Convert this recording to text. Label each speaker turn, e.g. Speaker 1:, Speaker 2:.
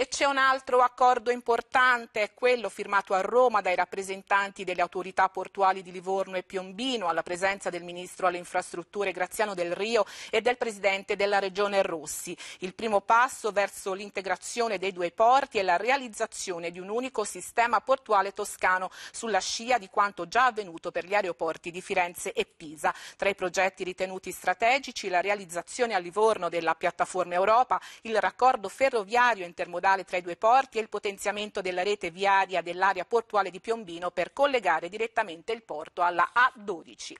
Speaker 1: E c'è un altro accordo importante, quello firmato a Roma dai rappresentanti delle autorità portuali di Livorno e Piombino, alla presenza del Ministro alle Infrastrutture Graziano Del Rio e del Presidente della Regione Rossi. Il primo passo verso l'integrazione dei due porti è la realizzazione di un unico sistema portuale toscano sulla scia di quanto già avvenuto per gli aeroporti di Firenze e Pisa. Tra i progetti ritenuti strategici la realizzazione a Livorno della piattaforma Europa, il raccordo ferroviario intermodale multimodale tra i due porti e il potenziamento della rete viaria dell'area portuale di Piombino per collegare direttamente il porto alla A12.